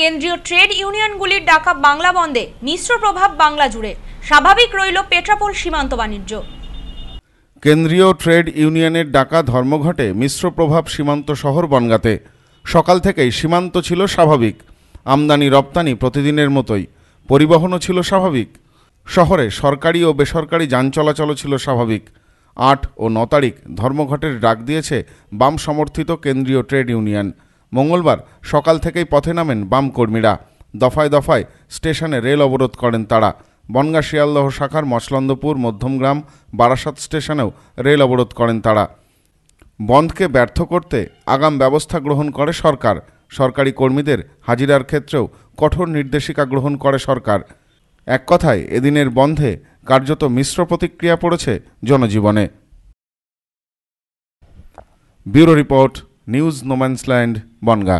কেন্দ্রীয় ট্রেড ইউনিয়নগুলির ডাকা বাংলা বন্ধে মিশ্র প্রভাব বাংলা জুড়ে স্বাভাবিক রইল পেট্রাপোল সীমান্ত বাণিজ্য কেন্দ্রীয় ট্রেড ইউনিয়নের ডাকা ধর্মঘটে মিশ্র প্রভাব সীমান্ত শহর বনগাতে সকাল থেকেই সীমান্ত ছিল স্বাভাবিক আমদানি রপ্তানি প্রতিদিনের মতোই পরিবহনও ছিল স্বাভাবিক শহরে সরকারি ও বেসরকারি যান চলাচলও ছিল স্বাভাবিক আট ও ন তারিখ ধর্মঘটের ডাক দিয়েছে বাম সমর্থিত কেন্দ্রীয় ট্রেড ইউনিয়ন মঙ্গলবার সকাল থেকেই পথে নামেন বাম কর্মীরা দফায় দফায় স্টেশনে রেল অবরোধ করেন তারা বনগা শিয়ালদহ শাখার মছলন্দপুর মধ্যমগ্রাম বারাসাত স্টেশনেও রেল অবরোধ করেন তারা বন্ধকে ব্যর্থ করতে আগাম ব্যবস্থা গ্রহণ করে সরকার সরকারি কর্মীদের হাজিরার ক্ষেত্রেও কঠোর নির্দেশিকা গ্রহণ করে সরকার এক কথায় এদিনের বন্ধে কার্যত মিশ্র প্রতিক্রিয়া পড়েছে জনজীবনে bureau report news no man's land Bongaon